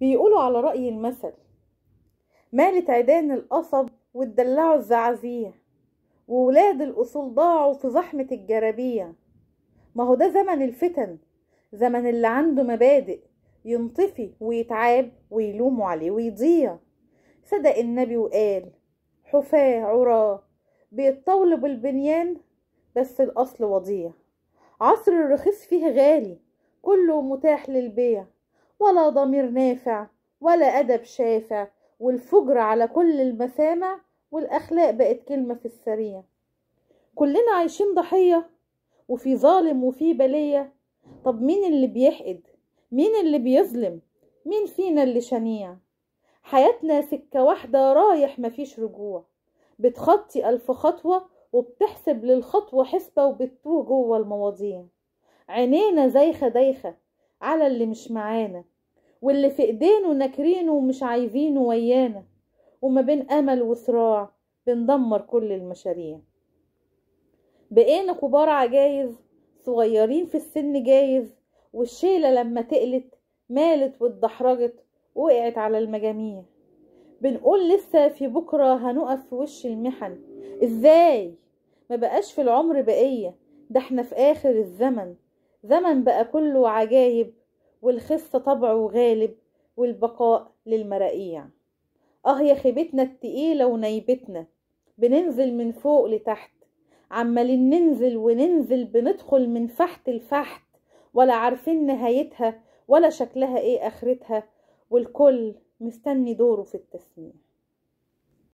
بيقولوا على رأي المثل مالت عيدان القصب واتدلعوا الزعازيع وولاد الأصول ضاعوا في زحمة الجرابيع ما هو ده زمن الفتن زمن اللي عنده مبادئ ينطفي ويتعاب ويلوموا عليه ويضيع صدق النبي وقال حفاة عراه بيتطول بالبنيان بس الأصل وضيع عصر الرخيص فيه غالي كله متاح للبيع ولا ضمير نافع ولا أدب شافع والفجر على كل المسامع والأخلاق بقت كلمة في السريع كلنا عايشين ضحية وفي ظالم وفي بلية طب مين اللي بيحقد مين اللي بيظلم مين فينا اللي شنيع حياتنا سكة واحدة رايح مفيش رجوع بتخطي ألف خطوة وبتحسب للخطوة حسبة وبتتوه جوه المواضيع عينينا زيخة دايخة على اللي مش معانا واللي في ايدينه ناكرينه ومش عايزينه ويانا وما بين امل وصراع بندمر كل المشاريع بقينا كبار عجايز صغيرين في السن جايز والشيلة لما تقلت مالت واتدحرجت وقعت على المجاميع بنقول لسه في بكرة هنقف في وش المحن ازاي ما بقاش في العمر بقية ده احنا في اخر الزمن زمن بقى كله عجايب والخس طبعه غالب والبقاء للمراقيع اه يا خيبتنا التقيلة ونيبتنا بننزل من فوق لتحت عمالين ننزل وننزل بندخل من فحت لفحت ولا عارفين نهايتها ولا شكلها ايه اخرتها والكل مستني دوره في التسميح